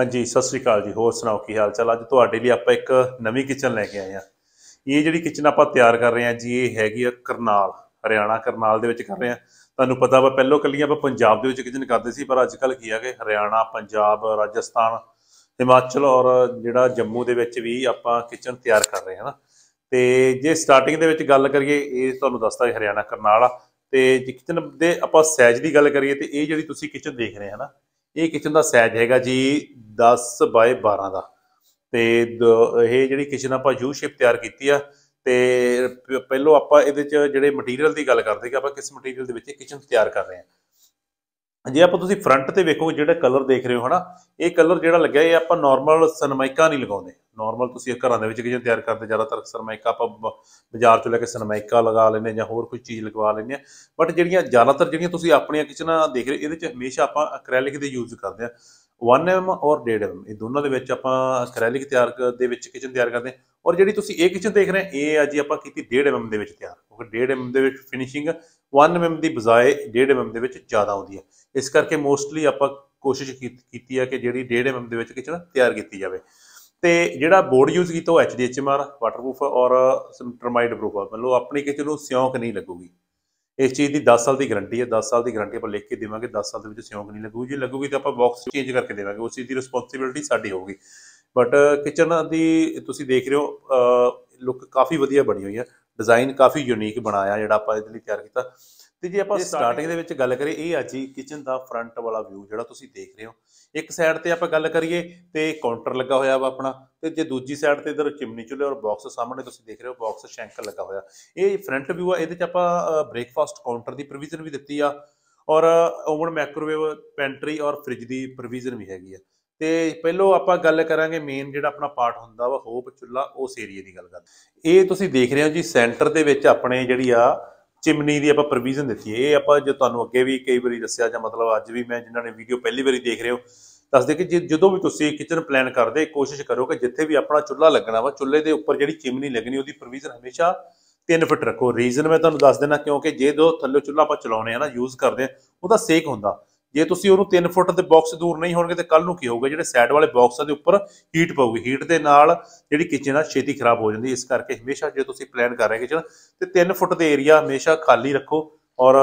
ਹਾਂਜੀ ਸਤਿ ਸ੍ਰੀ ਅਕਾਲ ਜੀ ਹੋਰ ਸੁਣਾਓ ਕੀ ਹਾਲ ਚਾਲ ਅੱਜ ਤੁਹਾਡੇ ਲਈ ਆਪਾਂ ਇੱਕ ਨਵੀਂ ਕਿਚਨ ਲੈ ਕੇ ਆਏ ਆ ਇਹ ਜਿਹੜੀ ਕਿਚਨ ਆਪਾਂ ਤਿਆਰ ਕਰ ਰਹੇ ਆ ਜੀ ਇਹ ਹੈਗੀ ਆ ਕਰਨਾਲ ਹਰਿਆਣਾ ਕਰਨਾਲ ਦੇ ਵਿੱਚ ਕਰ ਰਹੇ ਆ ਤੁਹਾਨੂੰ ਪਤਾ ਵਾ ਪਹਿਲੋ ਕੱਲੀਆਂ ਆਪਾਂ ਪੰਜਾਬ ਦੇ ਵਿੱਚ ਕਿਚਨ ਕਰਦੇ ਸੀ ਪਰ ਅੱਜ ਕੱਲ ਕੀ ਆ ਕਿ ਹਰਿਆਣਾ ਪੰਜਾਬ ਰਾਜਸਥਾਨ ਹਿਮਾਚਲ ਔਰ ਜਿਹੜਾ ਜੰਮੂ ਦੇ ਵਿੱਚ ਵੀ ਆਪਾਂ ਕਿਚਨ ਤਿਆਰ ਕਰ ਰਹੇ ਹਾਂ ਤੇ ਜੇ ਸਟਾਰਟਿੰਗ ਦੇ ਵਿੱਚ ਗੱਲ ਕਰੀਏ ਇਹ ਤੁਹਾਨੂੰ ਦੱਸਦਾ ਹਰਿਆਣਾ ਕਰਨਾਲ ਤੇ ਜੇ ਕਿਚਨ ਦੇ ਆਪਾਂ ਸਾਈਜ਼ ਦੀ ਗੱਲ ਕਰੀਏ ਤੇ ਇਹ ਜਿਹੜੀ ਤੁਸੀਂ ਕਿਚਨ ਦੇਖ ਰਹੇ ਹੋ ਨਾ ਇਹ ਕਿਚਨ ਦਾ ਸਾਈਜ਼ ਹੈਗਾ ਜੀ 10 ਬਾਏ 12 ਦਾ ਤੇ ਇਹ ਜਿਹੜੀ ਕਿਚਨ ਆਪਾਂ ਯੂ ਸ਼ੇਪ ਤਿਆਰ ਕੀਤੀ ਆ ਤੇ ਪਹਿਲੋ ਆਪਾਂ ਇਹਦੇ ਚ ਜਿਹੜੇ ਮਟੀਰੀਅਲ ਦੀ ਗੱਲ ਕਰਦੇ ਕਿ ਆਪਾਂ ਕਿਸ ਮਟੀਰੀਅਲ ਦੇ ਵਿੱਚ ਕਿਚਨ ਤਿਆਰ ਕਰ ਰਹੇ ਹਾਂ ਜੇ ਆਪਾਂ ਤੁਸੀਂ ਫਰੰਟ ਤੇ ਵੇਖੋਗੇ ਜਿਹੜਾ ਕਲਰ ਦੇਖ ਰਹੇ ਹੋ ਹਨਾ ਇਹ ਕਲਰ ਜਿਹੜਾ ਲੱਗਿਆ ਇਹ ਆਪਾਂ ਨਾਰਮਲ ਸਨਮਾਈਕਾ ਨਹੀਂ ਲਗਾਉਂਦੇ ਨਾਰਮਲ ਤੁਸੀਂ ਘਰਾਂ ਦੇ ਵਿੱਚ ਕਿਜਨ ਤਿਆਰ ਕਰਦੇ ਜ਼ਿਆਦਾਤਰ ਸਨਮਾਈਕਾ ਆਪਾਂ ਬਾਜ਼ਾਰ ਚੋਂ ਲੈ ਕੇ ਸਨਮਾਈਕਾ ਲਗਾ ਲੈਂਦੇ ਜਾਂ ਹੋਰ ਕੋਈ ਚੀਜ਼ ਲਗਵਾ ਲੈਂਦੇ ਬਟ ਜਿਹੜੀਆਂ ਜ਼ਿਆਦਾਤਰ ਜਿਹੜੀਆਂ ਤੁਸੀਂ ਆਪਣੀਆਂ ਕਿਚਨਾਂ ਦੇਖ ਰਹੇ ਇਹਦੇ ਵਿੱਚ ਹਮੇਸ਼ਾ ਆਪਾਂ ਐਕ੍ਰੈਲਿਕ ਦੇ ਯੂਜ਼ ਕਰਦੇ ਆ 1mm ਔਰ 1.5mm ਇਹ ਦੋਨਾਂ ਦੇ ਵਿੱਚ ਆਪਾਂ ਅਕ੍ਰੈਲਿਕ ਤਿਆਰ ਦੇ ਵਿੱਚ ਕਿਚਨ ਤਿਆਰ ਕਰਦੇ ਔਰ ਜਿਹੜੀ ਤੁਸੀਂ ਇਹ ਕਿਚਨ ਦੇਖ ਰਹੇ ਇਹ ਅੱਜ ਆਪਾਂ ਕੀਤੀ 1.5mm ਦੇ ਵਿੱਚ ਤਿਆਰ ਕਿਉਂਕਿ 1.5mm ਦੇ ਵਿੱਚ ਫਿਨਿਸ਼ਿੰਗ 1mm ਦੀ ਬਜਾਏ 1.5mm ਦੇ ਵਿੱਚ ਜ਼ਿਆਦਾ ਆਉਂਦੀ ਹੈ ਇਸ ਕਰਕੇ ਮੋਸਟਲੀ ਆਪਾਂ ਕੋਸ਼ਿਸ਼ ਕੀਤੀ ਹੈ ਕਿ ਜਿਹੜੀ 1.5mm ਦੇ ਵਿੱਚ ਕਿਚਨ ਤਿਆਰ ਕੀਤੀ ਜਾਵੇ ਤੇ ਜਿਹੜਾ ਬੋਰਡ ਯੂਜ਼ ਕੀਤਾ ਉਹ HDHMR ਵਾਟਰਪ੍ਰੂਫ ਔਰ ਟਰਮਾਈਡ ਪ੍ਰੂਫ ਮਤਲਬ ਆਪਣੀ ਕਿਚਨ ਨੂੰ ਸਿਉਂਕ ਨਹੀਂ ਲੱਗੂਗੀ ਇਸ ਚੀਜ਼ ਦੀ 10 ਸਾਲ ਦੀ ਗਾਰੰਟੀ ਹੈ 10 ਸਾਲ ਦੀ ਗਾਰੰਟੀ ਆਪਾਂ ਲਿਖ ਕੇ ਦੇਵਾਂਗੇ 10 ਸਾਲ ਦੇ ਵਿੱਚ ਸਿਉਂਕ ਨਹੀਂ ਲੱਗੂ ਜੇ ਲੱਗੂਗੀ ਤਾਂ ਆਪਾਂ ਬਾਕਸ ਚੇਂਜ ਕਰਕੇ ਦੇਵਾਂਗੇ ਉਸ ਚੀਜ਼ ਦੀ ਰਿਸਪੌਂਸਿਬਿਲਟੀ ਸਾਡੀ ਹੋਊਗੀ ਬਟ ਕਿਚਨ ਦੀ ਤੁਸੀਂ ਦੇਖ ਰਹੇ ਹੋ ਲੁੱਕ ਕਾਫੀ ਵਧੀਆ ਬਣੀ ਹੋਈ ਹੈ ਡਿਜ਼ਾਈਨ ਕਾਫੀ ਯੂਨੀਕ ਬਣਾਇਆ ਜਿਹੜਾ ਆਪਾਂ ਇਹਦੇ ਲਈ ਤਿਆਰ ਕੀਤਾ ਤੇ ਜੇ ਆਪਾਂ ਸਟਾਰਟਿੰਗ ਦੇ ਵਿੱਚ ਗੱਲ ਕਰੀਏ ਇਹ ਆ ਜੀ ਕਿਚਨ ਦਾ ਫਰੰਟ ਵਾਲਾ ਵਿਊ ਜਿਹੜਾ ਤੁਸੀਂ ਦੇਖ ਰਹੇ ਹੋ ਇੱਕ ਸਾਈਡ ਤੇ ਆਪਾਂ ਗੱਲ ਕਰੀਏ ਤੇ ਕਾਊਂਟਰ ਲੱਗਾ ਹੋਇਆ ਵਾ ਆਪਣਾ ਤੇ ਜੇ ਦੂਜੀ ਸਾਈਡ ਤੇ ਇਧਰ ਚਿਮਨੀ ਚੁੱਲ੍ਹੇ ਔਰ ਬਾਕਸ ਸਾਹਮਣੇ ਤੁਸੀਂ ਦੇਖ ਰਹੇ ਹੋ ਬਾਕਸ ਸ਼ੈਂਕਰ ਲੱਗਾ ਹੋਇਆ ਇਹ ਫਰੰਟ ਵਿਊ ਆ ਇਹਦੇ ਚ ਆਪਾਂ ਬ੍ਰੇਕਫਾਸਟ ਕਾਊਂਟਰ ਦੀ ਪ੍ਰੋਵੀਜ਼ਨ ਵੀ ਦਿੱਤੀ ਆ ਔਰ ਓਵਨ ਮਾਈਕ੍ਰੋਵੇਵ ਪੈਂਟਰੀ ਔਰ ਫ੍ਰਿਜ ਦੀ ਪ੍ਰੋਵੀਜ਼ਨ ਵੀ ਹੈਗੀ ਆ ਤੇ ਪਹਿਲੋ ਆਪਾਂ ਗੱਲ ਕਰਾਂਗੇ ਮੇਨ ਜਿਹੜਾ ਆਪਣਾ ਪਾਰਟ ਹੁੰਦਾ ਵਾ ਹੋਪ ਚੁੱਲਾ ਉਸ ਏਰੀਆ ਦੀ ਗੱਲ ਕਰਦੇ ਇਹ ਤੁਸੀਂ ਦੇਖ ਰਹੇ ਹੋ ਜੀ ਸੈਂਟਰ ਦੇ ਵਿੱਚ ਆਪਣੇ ਜਿਹੜੀ ਆ ਚਿਮਨੀ ਦੀ ਆਪਾਂ ਪ੍ਰੋਵੀਜ਼ਨ ਦਿੱਤੀ ਹੈ ਇਹ ਆਪਾਂ ਜੇ ਤੁਹਾਨੂੰ ਅੱਗੇ ਵੀ ਕਈ ਵਾਰੀ ਦੱਸਿਆ ਜਾਂ ਮਤਲਬ ਅੱਜ ਵੀ ਮੈਂ ਜਿਨ੍ਹਾਂ ਨੇ ਵੀਡੀਓ ਪਹਿਲੀ ਵਾਰੀ ਦੇਖ ਰਹੇ ਹੋ ਦੱਸਦੇ ਕਿ ਜਦੋਂ ਵੀ ਤੁਸੀਂ ਕਿਚਨ ਪਲਾਨ ਕਰਦੇ ਕੋਸ਼ਿਸ਼ ਕਰੋ ਕਿ ਜਿੱਥੇ ਵੀ ਆਪਣਾ ਚੁੱਲ੍ਹਾ ਲੱਗਣਾ ਵਾ ਚੁੱਲ੍ਹੇ ਦੇ ਉੱਪਰ ਜਿਹੜੀ ਚਿਮਨੀ ਲੱਗਣੀ ਉਹਦੀ ਪ੍ਰੋਵੀਜ਼ਨ ਹਮੇਸ਼ਾ 3 ਫੁੱਟ ਰੱਖੋ ਰੀਜ਼ਨ ਮੈਂ ਤੁਹਾਨੂੰ ਦੱਸ ਦੇਣਾ ਕਿਉਂਕਿ ਜੇ ਦੋ ਥੱਲੇ ਚੁੱਲ੍ਹਾ ਆਪਾਂ ਚਲਾਉਨੇ ਆ ਨਾ ਯੂਜ਼ ਕਰਦੇ ਆ ਉਹਦਾ ਸੇਕ ਹੁੰਦਾ ਜੇ ਤੁਸੀਂ ਉਹਨੂੰ 3 ਫੁੱਟ ਦੇ ਬਾਕਸ ਦੂਰ ਨਹੀਂ ਹੋਣਗੇ ਤੇ ਕੱਲ ਨੂੰ ਕੀ ਹੋਊਗਾ ਜਿਹੜੇ ਸਾਈਡ ਵਾਲੇ ਬਾਕਸਾਂ ਦੇ ਉੱਪਰ ਹੀਟ ਪਊਗੀ ਹੀਟ ਦੇ ਨਾਲ ਜਿਹੜੀ ਕਿਚਨ ਆ ਛੇਤੀ ਖਰਾਬ ਹੋ ਜਾਂਦੀ ਇਸ ਕਰਕੇ ਹਮੇਸ਼ਾ ਜੇ ਤੁਸੀਂ ਪਲਾਨ ਕਰ ਰਹੇ ਕਿਚਨ ਤੇ 3 ਫੁੱਟ ਦੇ ਏਰੀਆ ਹਮੇਸ਼ਾ ਖਾਲੀ ਰੱਖੋ ਔਰ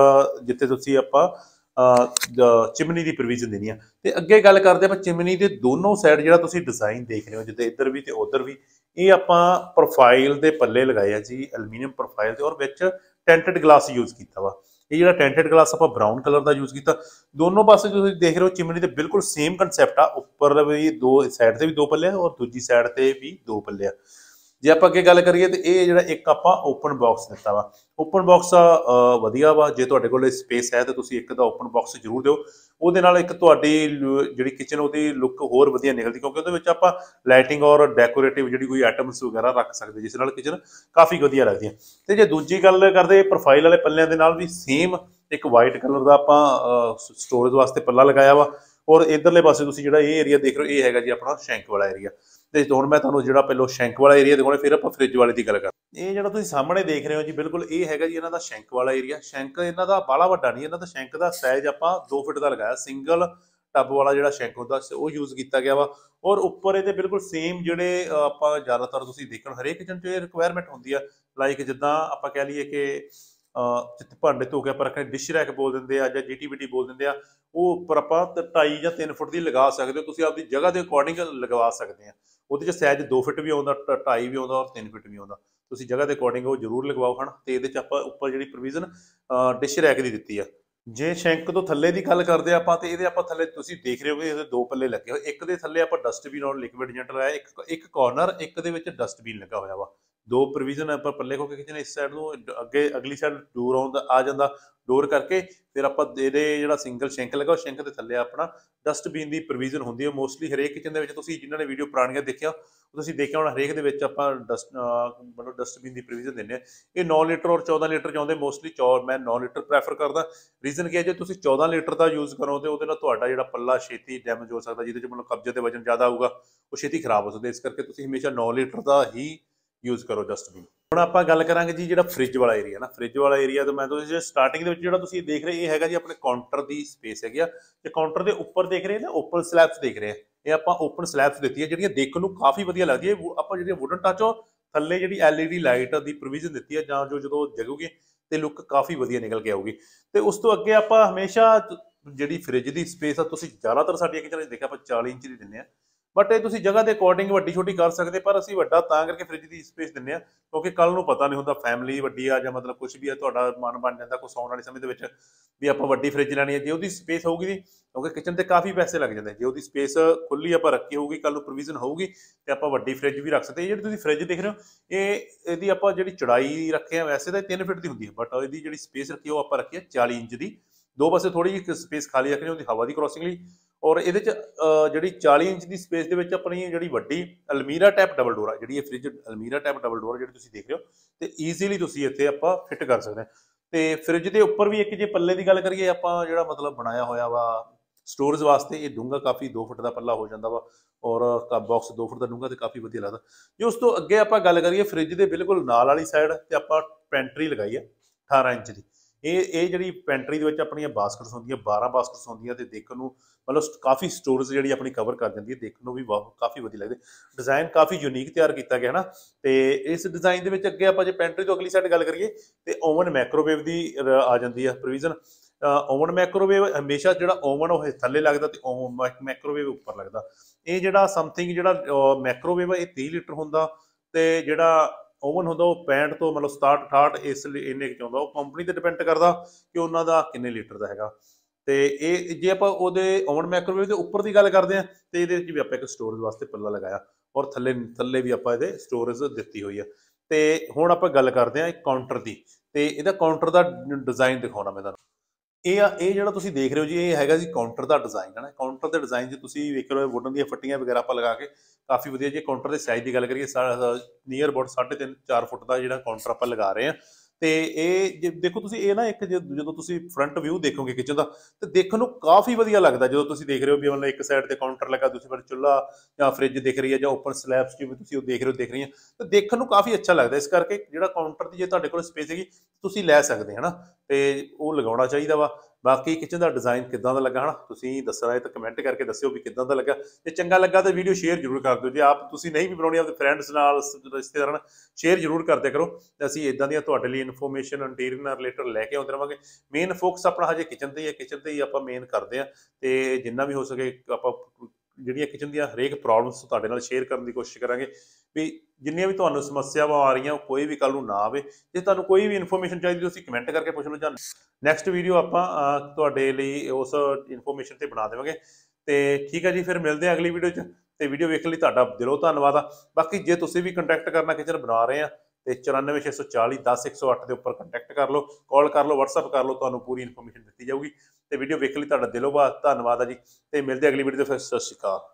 ਜਿੱਥੇ ਤੁਸੀਂ ਆਪਾਂ ਚਿਮਨੀ ਦੀ ਪ੍ਰੋਵੀਜ਼ਨ ਦੇਣੀ ਆ ਤੇ ਅੱਗੇ ਗੱਲ ਕਰਦੇ ਆਪਾਂ ਚਿਮਨੀ ਦੇ ਦੋਨੋਂ ਸਾਈਡ ਜਿਹੜਾ ਤੁਸੀਂ ਡਿਜ਼ਾਈਨ ਦੇਖ ਰਹੇ ਹੋ ਜਿੱਦੇ ਇੱਧਰ ਵੀ ਤੇ ਉੱਧਰ ਵੀ ਇਹ ਆਪਾਂ ਪ੍ਰੋਫਾਈਲ ਦੇ ਪੱਲੇ ਲਗਾਏ ਆ ਜੀ ਐਲੂਮੀਨੀਅਮ ਪ੍ਰੋਫਾਈਲ ਤੇ ਔਰ ਵਿੱਚ ਟੈਂਟਡ ਗਲਾਸ ਯੂਜ਼ ਕੀਤਾ ਵਾ ਇਹ ਜਿਹੜਾ ਟੈਂਟਡ ਗਲਾਸ ਆਪਾਂ ਬ੍ਰਾਊਨ ਕਲਰ ਦਾ ਯੂਜ਼ ਕੀਤਾ ਦੋਨੋਂ ਪਾਸੇ ਤੁਸੀਂ ਦੇਖ ਰਹੇ ਹੋ ਚਿਮਨੀ ਦੇ ਬਿਲਕੁਲ ਸੇਮ ਕਨਸੈਪਟ ਆ ਉੱਪਰ ਵੀ ਦੋ ਸਾਈਡ ਤੇ ਵੀ ਦੋ ਪੱਲੇ ਆ ਔਰ ਦੂਜੀ ਸਾਈਡ ਤੇ ਵੀ ਦੋ ਪੱਲੇ ਆ ਜੇ ਆਪਾਂ ਅੱਗੇ ਗੱਲ ਕਰੀਏ ਤੇ ਇਹ ਜਿਹੜਾ ਇੱਕ ਆਪਾਂ ਓਪਨ ਬਾਕਸ ਦਿੱਤਾ ਵਾ ਓਪਨ ਬਾਕਸ ਵਧੀਆ ਵਾ ਜੇ ਤੁਹਾਡੇ ਕੋਲ ਸਪੇਸ ਹੈ ਤੇ ਤੁਸੀਂ ਇੱਕ ਦਾ ਓਪਨ ਬਾਕਸ ਜ਼ਰੂਰ ਦਿਓ ਉਹਦੇ ਨਾਲ ਇੱਕ ਤੁਹਾਡੀ ਜਿਹੜੀ ਕਿਚਨ ਉਹਦੀ ਲੁੱਕ ਹੋਰ ਵਧੀਆ ਨਿਕਲਦੀ ਕਿਉਂਕਿ ਉਹਦੇ ਵਿੱਚ ਆਪਾਂ ਲਾਈਟਿੰਗ ਔਰ ਡੈਕੋਰੇਟਿਵ ਜਿਹੜੀ ਕੋਈ ਆਈਟਮਸ ਵਗੈਰਾ ਰੱਖ ਸਕਦੇ ਜਿਸ ਨਾਲ ਕਿਚਨ ਕਾਫੀ ਵਧੀਆ ਲੱਗਦੀ ਹੈ ਤੇ ਜੇ ਦੂਜੀ ਗੱਲ ਕਰਦੇ ਪ੍ਰੋਫਾਈਲ ਵਾਲੇ ਪੱਲਿਆਂ ਦੇ ਨਾਲ ਵੀ ਸੇਮ ਇੱਕ ਵਾਈਟ ਕਲਰ ਦਾ ਆਪਾਂ ਸਟੋਰੇਜ ਵਾਸਤੇ ਪੱਲਾ ਲਗਾਇਆ ਵਾ ਔਰ ਇਧਰਲੇ ਪਾਸੇ ਤੁਸੀਂ ਜਿਹੜਾ ਇਹ ਏਰੀਆ ਦੇਖ ਰਹੇ ਹੋ ਇਹ ਹੈਗਾ ਜੀ ਆਪਣਾ ਸ਼ੈਂਕ ਵਾਲਾ ਏਰੀਆ ਤੇ ਹੁਣ ਮੈਂ ਤੁਹਾਨੂੰ ਜਿਹੜਾ ਪਹਿਲੋ ਸ਼ੈਂਕ ਵਾਲਾ ਏਰੀਆ ਦਿਖਾਉਣਾ ਫਿਰ ਆਪਾਂ ਫ੍ਰਿਜ ਵਾਲੇ ਦੀ ਗੱਲ ਕਰਦੇ ਇਹ ਜਿਹੜਾ ਤੁਸੀਂ ਸਾਹਮਣੇ ਦੇਖ ਰਹੇ ਹੋ ਜੀ ਬਿਲਕੁਲ ਇਹ ਹੈਗਾ ਜੀ ਇਹਨਾਂ ਦਾ ਸ਼ੈਂਕ ਵਾਲਾ ਏਰੀਆ ਸ਼ੈਂਕ ਇਹਨਾਂ ਦਾ ਬਾਲਾ ਵੱਡਾ ਨਹੀਂ ਇਹਨਾਂ ਦਾ ਸ਼ੈਂਕ ਦਾ ਸਾਈਜ਼ ਆਪਾਂ 2 ਫੁੱਟ ਦਾ ਲਗਾਇਆ ਸਿੰਗਲ ਟੱਬ ਵਾਲਾ ਜਿਹੜਾ ਸ਼ੈਂਕ ਹੁੰਦਾ ਉਹ ਯੂਜ਼ ਕੀਤਾ ਗਿਆ ਵਾ ਔਰ ਉੱਪਰ ਇਹਦੇ ਬਿਲਕੁਲ ਸੇਮ ਜਿਹੜੇ ਆਪਾਂ ਜ਼ਿਆਦਾਤਰ ਤੁਸੀਂ ਦੇਖਣ ਹਰੇਕ ਕਿਚਨ 'ਚ ਰਿਕੁਆਇਰਮੈਂਟ ਹੁੰਦੀ ਆ ਲਾਈਕ ਜਿੱਦਾਂ ਆਪਾਂ ਕਹਿ ਲਈਏ ਕਿ ਜਿੱਥੇ ਭਾਂਡੇ ਧੋ ਕੇ ਆਪਾਂ ਰੱਖਣੇ ਡਿਸ਼ ਰੈਕ ਬੋਲ ਦਿੰਦੇ ਆ ਜਾਂ ਜੀਟੀਬੀਟੀ ਬੋਲ ਦਿੰਦੇ ਆ ਉਹ ਉੱਪਰ ਆਪਾਂ 2.5 ਜਾਂ 3 ਫੁੱਟ ਦੀ ਲਗਾ ਸਕਦੇ ਹੋ ਤੁਸੀਂ ਆਪਦੀ ਜਗ੍ਹਾ ਦੇ ਅਕੋਰਡਿੰਗ ਲਗਵਾ ਸਕਦੇ ਆ ਉਹਦੇ ਚ ਸਾਈਜ਼ 2 ਫੁੱਟ ਵੀ ਆਉਂਦਾ 2.5 ਵੀ ਆਉਂਦਾ ਔਰ 3 ਫੁੱਟ ਵੀ ਆਉਂਦਾ ਤੁਸੀਂ ਜਗ੍ਹਾ ਦੇ ਅਕੋਰਡਿੰਗ ਉਹ ਜ਼ਰੂਰ ਲਗਵਾਓ ਹਨ ਤੇ ਇਹਦੇ ਚ ਆਪਾਂ ਉੱਪਰ ਜਿਹੜੀ ਪ੍ਰੋਵੀਜ਼ਨ ਡਿਸ਼ ਰੈਕ ਦੀ ਦਿੱਤੀ ਆ ਜੇ ਸ਼ੈਂਕ ਤੋਂ ਥੱਲੇ ਦੀ ਗੱਲ ਕਰਦੇ ਆਪਾਂ ਤੇ ਇਹਦੇ ਆਪਾਂ ਥੱਲੇ ਤੁਸੀਂ ਦੇਖ ਰਹੇ ਹੋ ਇਹਦੇ ਦੋ ਪੱਲੇ ਲੱਗੇ ਹੋਏ ਇੱਕ ਦੇ ਥੱਲੇ ਆਪਾਂ ਡਸਟਬਿਨ ਔਰ ਲਿਕਵਿਡ ਜੈਂਟਰ ਲਾਇਆ ਇੱਕ ਇੱਕ ਕਾਰਨਰ ਇੱਕ ਦੇ ਵਿੱਚ ਡਸਟਬਿਨ ਲੱਗਾ ਹੋਇਆ ਵਾ ਦੋ ਪ੍ਰੋਵੀਜ਼ਨ ਆਪਾਂ ਪੱਲੇ ਖੋ ਕੇ ਨਾ ਇਸ ਸਾਈਡ ਨੂੰ ਅੱਗੇ ਅਗਲੀ ਸਾਈਡ ਡੋਰ ਆਉਂਦਾ ਆ ਜਾਂਦਾ ਡੋਰ ਕਰਕੇ ਫਿਰ ਆਪਾਂ ਦੇ ਜਿਹੜਾ ਸਿੰਗਲ ਸ਼ਿੰਕ ਲੱਗਾ ਉਹ ਸ਼ੈਂਕ ਦੇ ਥੱਲੇ ਆਪਣਾ ਡਸਟਬਿਨ ਦੀ ਪ੍ਰੋਵੀਜ਼ਨ ਹੁੰਦੀ ਹੈ ਮੋਸਟਲੀ ਹਰੇਕ ਕਿਚਨ ਦੇ ਵਿੱਚ ਤੁਸੀਂ ਜਿਨ੍ਹਾਂ ਨੇ ਵੀਡੀਓ ਪੁਰਾਣੀਆਂ ਦੇਖਿਆ ਉਹ ਤੁਸੀਂ ਦੇਖਿਆ ਹੋਣਾ ਹਰੇਕ ਦੇ ਵਿੱਚ ਆਪਾਂ ਡਸਟ ਮਤਲਬ ਡਸਟਬਿਨ ਦੀ ਪ੍ਰੋਵੀਜ਼ਨ ਦਿੰਨੇ ਆ ਇਹ 9 ਲੀਟਰ ਔਰ 14 ਲੀਟਰ ਚਾਹੁੰਦੇ ਮੋਸਟਲੀ ਮੈਂ 9 ਲੀਟਰ ਪ੍ਰੈਫਰ ਕਰਦਾ ਰੀਜ਼ਨ ਕੀ ਹੈ ਜੇ ਤੁਸੀਂ 14 ਲੀਟਰ ਦਾ ਯੂਜ਼ ਕਰੋ ਤੇ ਉਹਦੇ ਨਾਲ ਤੁਹਾਡਾ ਜਿਹੜਾ ਪੱਲਾ ਛੇਤੀ ਡੈਮੇਜ ਹੋ ਸਕਦਾ ਜਿਹਦੇ ਚ ਮਤਲਬ ਕਬਜ਼ੇ ਤੇ ਵਜਨ ਜ਼ਿਆਦਾ ਹੋਊਗਾ ਉਹ ਛੇਤੀ ਖਰਾਬ ਹੋ ਸਕਦਾ ਇਸ ਕਰਕੇ ਤੁਸੀਂ ਹਮੇਸ਼ਾ 9 ਲੀਟਰ ਦਾ ਹੀ ਯੂਜ਼ ਕਰੋ ਡਸਟਬਿਨ ਹੁਣ ਆਪਾਂ ਗੱਲ ਕਰਾਂਗੇ ਜੀ ਜਿਹੜਾ ਫ੍ਰਿਜ ਵਾਲਾ ਏਰੀਆ ਨਾ ਫ੍ਰਿਜ ਵਾਲਾ ਏਰੀਆ ਤੇ ਮੈਂ ਤੁਸੀਂ ਸਟਾਰਟਿੰਗ ਦੇ ਵਿੱਚ ਜਿਹੜਾ ਤੁਸੀਂ ਦੇਖ ਰਹੇ ਇਹ ਹੈਗਾ ਜੀ ਆਪਣੇ ਕਾਊਂਟਰ ਦੀ ਸਪੇਸ ਹੈਗੀ ਆ ਤੇ ਕਾਊਂਟਰ ਦੇ ਉੱਪਰ ਦੇਖ ਰਹੇ ਨਾ ਓਪਨ ਸਲੈਬਸ ਦੇਖ ਰਹੇ ਆ ਇਹ ਆਪਾਂ ਓਪਨ ਸਲੈਬਸ ਦਿੱਤੀ ਹੈ ਜਿਹੜੀਆਂ ਦੇਖਣ ਨੂੰ ਕਾਫੀ ਵਧੀਆ ਲੱਗਦੀ ਹੈ ਆਪਾਂ ਜਿਹੜੀਆਂ ਵੁਡਨ ਟੱਚ ਹੋ ਥੱਲੇ ਜਿਹੜੀ ਐਲਈਡੀ ਲਾਈਟ ਦੀ ਪ੍ਰੋਵੀਜ਼ਨ ਦਿੱਤੀ ਹੈ ਜਾਂ ਜੋ ਜਦੋਂ ਜਗੂਗੇ ਤੇ ਲੁੱਕ ਕਾਫੀ ਵਧੀਆ ਨਿਕਲ ਕੇ ਆਊਗੀ ਤੇ ਉਸ ਤੋਂ ਅੱਗੇ ਆਪਾਂ ਹਮੇਸ਼ਾ ਜਿਹੜੀ ਫ੍ਰਿਜ ਦੀ ਸਪੇਸ ਆ ਤੁਸੀਂ ਜ਼ਿਆਦਾਤਰ ਸਾਡੀਆਂ ਕਿਚਨਾਂ 'ਚ ਦੇਖਿਆ ਆਪਾਂ 40 ਇੰਚ ਦੀ ਦਿੰਨੇ ਆ ਬਟ ਇਹ ਤੁਸੀਂ ਜਗ੍ਹਾ ਦੇ ਅਕੋਰਡਿੰਗ ਵੱਡੀ ਛੋਟੀ ਕਰ ਸਕਦੇ ਪਰ ਅਸੀਂ ਵੱਡਾ ਤਾਂ ਕਰਕੇ ਫ੍ਰਿਜ ਦੀ ਸਪੇਸ ਦਿੰਨੇ ਆ ਕਿਉਂਕਿ ਕੱਲ ਨੂੰ ਪਤਾ ਨਹੀਂ ਹੁੰਦਾ ਫੈਮਿਲੀ ਵੱਡੀ ਆ ਜਾਂ ਮਤਲਬ ਕੁਝ ਵੀ ਆ ਤੁਹਾਡਾ ਮਨ ਬਣ ਜਾਂਦਾ ਕੋਈ ਸੌਣ ਵਾਲੀ ਸਮੇਂ ਦੇ ਵਿੱਚ ਵੀ ਆਪਾਂ ਵੱਡੀ ਫ੍ਰਿਜ ਲੈਣੀ ਹੈ ਜੇ ਉਹਦੀ ਸਪੇਸ ਹੋਊਗੀ ਦੀ ਕਿਉਂਕਿ ਕਿਚਨ ਤੇ ਕਾਫੀ ਪੈਸੇ ਲੱਗ ਜਾਂਦੇ ਜੇ ਉਹਦੀ ਸਪੇਸ ਖੁੱਲੀ ਆਪਾਂ ਰੱਖੀ ਹੋਊਗੀ ਕੱਲ ਨੂੰ ਪ੍ਰੋਵੀਜ਼ਨ ਹੋਊਗੀ ਤੇ ਆਪਾਂ ਵੱਡੀ ਫ੍ਰਿਜ ਵੀ ਰੱਖ ਸਕਦੇ ਜਿਹੜੀ ਤੁਸੀਂ ਫ੍ਰਿਜ ਦੇਖ ਰਹੇ ਹੋ ਇਹ ਇਹਦੀ ਆਪਾਂ ਜਿਹੜੀ ਚੜਾਈ ਰੱਖਿਆ ਵੈਸੇ ਤਾਂ 3 ਫੁੱਟ ਦੀ ਹੁੰਦੀ ਹੈ ਬਟ ਇਹਦੀ ਜਿਹੜੀ ਸਪੇਸ ਰੱਖੀ ਉਹ ਆਪਾਂ ਰੱਖੀ ਹੈ 40 ਇੰਚ ਦੀ ਦੋ ਪਾਸੇ ਥੋੜੀ ਜਿਹੀ ਸਪੇਸ ਖਾਲੀ ਰੱਖਣੀ ਉਹਦੀ ਹਵਾ ਦੀ ਕ੍ਰੋਸਿੰਗ ਲਈ ਔਰ ਇਹਦੇ ਚ ਜਿਹੜੀ 40 ਇੰਚ ਦੀ ਸਪੇਸ ਦੇ ਵਿੱਚ ਆਪਣੀ ਜਿਹੜੀ ਵੱਡੀ ਅਲਮੀਰਾ ਟੈਪ ਡਬਲ ਡੋਰ ਆ ਜਿਹੜੀ ਇਹ ਫ੍ਰਿਜ ਅਲਮੀਰਾ ਟੈਪ ਡਬਲ ਡੋਰ ਜਿਹੜੀ ਤੁਸੀਂ ਦੇਖ ਰਹੇ ਹੋ ਤੇ ਈਜ਼ੀਲੀ ਤੁਸੀਂ ਇੱਥੇ ਆਪਾਂ ਫਿੱਟ ਕਰ ਸਕਦੇ ਹਾਂ ਤੇ ਫ੍ਰਿਜ ਦੇ ਉੱਪਰ ਵੀ ਇੱਕ ਜੇ ਪੱਲੇ ਦੀ ਗੱਲ ਕਰੀਏ ਆਪਾਂ ਜਿਹੜਾ ਮਤਲਬ ਬਣਾਇਆ ਹੋਇਆ ਵਾ ਸਟੋਰੇਜ ਵਾਸਤੇ ਇਹ ਡੂੰਗਾ ਕਾਫੀ 2 ਫੁੱਟ ਦਾ ਪੱਲਾ ਹੋ ਜਾਂਦਾ ਵਾ ਔਰ ਕਾ ਬਾਕਸ 2 ਫੁੱਟ ਦਾ ਡੂੰਗਾ ਤੇ ਕਾਫੀ ਵਧੀਆ ਲੱਗਦਾ ਜੇ ਉਸ ਤੋਂ ਅੱਗੇ ਆਪਾਂ ਗੱਲ ਕਰੀਏ ਫ੍ਰਿਜ ਦੇ ਬਿਲਕੁਲ ਨਾਲ ਵਾਲੀ ਸਾਈਡ ਤੇ ਆਪਾਂ ਪੈਂਟਰੀ ਲਗਾਈ ਆ 18 ਇੰਚ ਦੀ ਇਹ ਇਹ ਜਿਹੜੀ ਪੈਂਟਰੀ ਦੇ ਵਿੱਚ ਆਪਣੀਆਂ ਬਾਸਕਟਸ ਹੁੰਦੀਆਂ 12 ਬਾਸਕਟਸ ਹੁੰਦੀਆਂ ਤੇ ਦੇਖਣ ਨੂੰ ਮਤਲਬ ਕਾਫੀ ਸਟੋਰੇਜ ਜਿਹੜੀ ਆਪਣੀ ਕਵਰ ਕਰ ਜਾਂਦੀ ਹੈ ਦੇਖਣ ਨੂੰ ਵੀ ਬਹੁਤ ਕਾਫੀ ਵਧੀਆ ਲੱਗਦੇ ਡਿਜ਼ਾਈਨ ਕਾਫੀ ਯੂਨੀਕ ਤਿਆਰ ਕੀਤਾ ਗਿਆ ਹੈ ਨਾ ਤੇ ਇਸ ਡਿਜ਼ਾਈਨ ਦੇ ਵਿੱਚ ਅੱਗੇ ਆਪਾਂ ਜੇ ਪੈਂਟਰੀ ਤੋਂ ਅਗਲੀ ਸਾਈਡ ਗੱਲ ਕਰੀਏ ਤੇ ਓਵਨ ਮਾਈਕ੍ਰੋਵੇਵ ਦੀ ਆ ਜਾਂਦੀ ਹੈ ਪ੍ਰੋਵੀਜ਼ਨ ਓਵਨ ਮਾਈਕ੍ਰੋਵੇਵ ਹਮੇਸ਼ਾ ਜਿਹੜਾ ਓਵਨ ਉਹ ਥੱਲੇ ਲੱਗਦਾ ਤੇ ਓਵਨ ਮਾਈਕ੍ਰੋਵੇਵ ਉੱਪਰ ਲੱਗਦਾ ਇਹ ਜਿਹੜਾ ਸਮਥਿੰਗ ਜਿਹੜਾ ਮਾਈਕ੍ਰੋਵੇਵ ਇਹ 30 ਲੀਟਰ ਹੁੰਦਾ ਤੇ ਜਿਹੜਾ ਓਵਨ ਹੁੰਦਾ ਉਹ 65 ਤੋਂ ਮਤਲਬ 67 68 ਇਸ ਲਈ ਇੰਨੇ ਕਿ ਚਾਹੁੰਦਾ ਉਹ ਕੰਪਨੀ ਤੇ ਡਿਪੈਂਡ ਕਰਦਾ ਕਿ ਉਹਨਾਂ ਦਾ ਕਿੰਨੇ ਲੀਟਰ ਦਾ ਹੈਗਾ ਤੇ ਇਹ ਜੇ ਆਪਾਂ ਉਹਦੇ ਓਵਨ ਮਾਈਕ੍ਰੋਵੇਵ ਦੇ ਉੱਪਰ ਦੀ ਗੱਲ ਕਰਦੇ ਆ ਤੇ ਇਹਦੇ ਵਿੱਚ ਵੀ ਆਪਾਂ ਇੱਕ ਸਟੋਰੇਜ ਵਾਸਤੇ ਪੱਲਾ ਲਗਾਇਆ ਔਰ ਥੱਲੇ ਥੱਲੇ ਵੀ ਆਪਾਂ ਇਹਦੇ ਸਟੋਰੇਜ ਦਿੱਤੀ ਹੋਈ ਆ ਤੇ ਹੁਣ ਆਪਾਂ ਗੱਲ ਕਰਦੇ ਆ ਇੱਕ ਕਾਊਂਟਰ ਦੀ ਤੇ ਇਹਦਾ ਕਾਊਂਟਰ ਦਾ ਡਿਜ਼ਾਈਨ ਦਿਖਾਉਣਾ ਮੈਂ ਤੁਹਾਨੂੰ ਇਹ ਇਹ ਜਿਹੜਾ ਤੁਸੀਂ ਦੇਖ ਰਹੇ ਹੋ ਜੀ ਇਹ ਹੈਗਾ ਜੀ ਕਾਊਂਟਰ ਦਾ ਡਿਜ਼ਾਈਨ ਹੈ ਨਾ ਕਾਊਂਟਰ ਦੇ ਡਿਜ਼ਾਈਨ ਜੇ ਤੁਸੀਂ ਵੇਖ ਰਹੇ ਹੋ ਵੁੱਡਨ ਦੀਆਂ ਫੱਟੀਆਂ ਵਗੈਰਾ ਆਪਾਂ ਲਗਾ ਕੇ ਕਾਫੀ ਵਧੀਆ ਜੀ ਕਾਊਂਟਰ ਦੇ ਸਾਈਜ਼ ਦੀ ਗੱਲ ਕਰੀਏ ਨੀਅਰ ਅਬਾਊਟ 3.5 4 ਫੁੱਟ ਦਾ ਜਿਹੜਾ ਕਾਊਂਟਰ ਆਪਾਂ ਲਗਾ ਰਹੇ ਆ ਤੇ ਇਹ ਦੇਖੋ ਤੁਸੀਂ ਇਹ ਨਾ ਇੱਕ ਜਦੋਂ ਤੁਸੀਂ ਫਰੰਟ ਵਿਊ ਦੇਖੋਗੇ ਕਿਚਨ ਦਾ ਤੇ ਦੇਖਣ ਨੂੰ ਕਾਫੀ ਵਧੀਆ ਲੱਗਦਾ ਜਦੋਂ ਤੁਸੀਂ ਦੇਖ ਰਹੇ ਹੋ ਵੀ ਮਤਲਬ ਇੱਕ ਸਾਈਡ ਤੇ ਕਾਊਂਟਰ ਲੱਗਾ ਦੂਸਰੀ ਪਰ ਚੁੱਲ੍ਹਾ ਜਾਂ ਫ੍ਰਿਜ ਦਿਖ ਰਹੀ ਹੈ ਜਾਂ ਓਪਨ ਸਲੈਬਸ ਜਿਵੇਂ ਤੁਸੀਂ ਉਹ ਦੇਖ ਰਹੇ ਹੋ ਦੇਖ ਰਹੀਆਂ ਤੇ ਦੇਖਣ ਨੂੰ ਕਾਫੀ ਅੱਛਾ ਲੱਗਦਾ ਇਸ ਕਰਕੇ ਜਿਹੜਾ ਕਾਊਂਟਰ ਦੀ ਜੇ ਤੁਹਾਡੇ ਕੋਲ ਸਪੇਸ ਹੈਗੀ ਤੁਸੀਂ ਲੈ ਸਕਦੇ ਹਨਾ ਤੇ ਉਹ ਲਗਾਉਣਾ ਚਾਹੀਦਾ ਵਾ ਬਾਕੀ ਕਿਚਨ ਦਾ ਡਿਜ਼ਾਈਨ ਕਿਦਾਂ ਦਾ ਲੱਗਾ ਹਨ ਤੁਸੀਂ ਦੱਸਣਾ ਹੈ ਤਾਂ ਕਮੈਂਟ ਕਰਕੇ ਦੱਸਿਓ ਵੀ ਕਿਦਾਂ ਦਾ ਲੱਗਾ ਜੇ ਚੰਗਾ ਲੱਗਾ ਤਾਂ ਵੀਡੀਓ ਸ਼ੇਅਰ ਜ਼ਰੂਰ ਕਰ ਦਿਓ ਜੇ ਆਪ ਤੁਸੀਂ ਨਹੀਂ ਵੀ ਬਣਾਉਣੀ ਆਪਣੇ ਫਰੈਂਡਸ ਨਾਲ ਰਿਸ਼ਤੇਦਾਰਾਂ ਨਾਲ ਸ਼ੇਅਰ ਜ਼ਰੂਰ ਕਰਦੇ ਕਰੋ ਤੇ ਅਸੀਂ ਇਦਾਂ ਦੀਆਂ ਤੁਹਾਡੇ ਲਈ ਇਨਫੋਰਮੇਸ਼ਨ ਇੰਟੀਰੀਅਰ ਨਾਲ ਰਿਲੇਟਡ ਲੈ ਕੇ ਆਉਂਦੇ ਰਵਾਂਗੇ ਮੇਨ ਫੋਕਸ ਆਪਣਾ ਹਜੇ ਕਿਚਨ ਤੇ ਹੀ ਹੈ ਕਿਚਨ ਤੇ ਹੀ ਆਪਾਂ ਮੇਨ ਕਰਦੇ ਆ ਤੇ ਜਿੰਨਾ ਵੀ ਹੋ ਸਕੇ ਆਪਾਂ ਜਿਹੜੀਆਂ ਕਿਚਨ ਦੀਆਂ ਹਰੇਕ ਪ੍ਰੋਬਲਮਸ ਤੁਹਾਡੇ ਨਾਲ ਸ਼ੇਅਰ ਕਰਨ ਦੀ ਕੋਸ਼ਿਸ਼ ਕਰਾਂਗੇ ਵੀ ਜਿੰਨੀਆਂ ਵੀ ਤੁਹਾਨੂੰ ਸਮੱਸਿਆਵਾਂ ਆ ਰਹੀਆਂ ਕੋਈ ਵੀ ਕੱਲ ਨੂੰ ਨਾ ਆਵੇ ਜੇ ਤੁਹਾਨੂੰ ਕੋਈ ਵੀ ਇਨਫੋਰਮੇਸ਼ਨ ਚਾਹੀਦੀ ਤੁਸੀਂ ਕਮੈਂਟ ਕਰਕੇ ਪੁੱਛ ਲਓ ਜਾਂ ਨੈਕਸਟ ਵੀਡੀਓ ਆਪਾਂ ਤੁਹਾਡੇ ਲਈ ਉਸ ਇਨਫੋਰਮੇਸ਼ਨ ਤੇ ਬਣਾ ਦੇਵਾਂਗੇ ਤੇ ਠੀਕ ਹੈ ਜੀ ਫਿਰ ਮਿਲਦੇ ਆ ਅਗਲੀ ਵੀਡੀਓ 'ਚ ਤੇ ਵੀਡੀਓ ਵੇਖਣ ਲਈ ਤੁਹਾਡਾ ਦਿਲੋਂ ਧੰਨਵਾਦ ਆ ਬਾਕੀ ਜੇ ਤੁਸੀਂ ਵੀ ਕੰਟੈਕਟ ਕਰਨਾ ਕਿਚਨ ਬਣਾ ਰਹੇ ਆ ਤੇ 9464010108 ਦੇ ਉੱਪਰ ਕੰਟੈਕਟ ਕਰ ਲਓ ਕਾਲ ਕਰ ਲਓ WhatsApp ਕਰ ਲਓ ਤੁਹਾਨੂੰ ਪੂਰੀ ਇਨਫੋਰਮੇਸ਼ਨ ਦਿੱਤੀ ਜਾਊਗੀ ਤੇ ਵੀਡੀਓ ਵੇਖ ਲਈ ਤੁਹਾਡਾ ਦਿਲੋਂ ਬਾਤ ਧੰਨਵਾਦ ਆ ਜੀ ਤੇ ਮਿਲਦੇ ਅਗਲੀ ਵੀਡੀਓ ਤੇ ਫਿਰ ਸਤਿ ਸ਼੍ਰੀ ਅਕਾਲ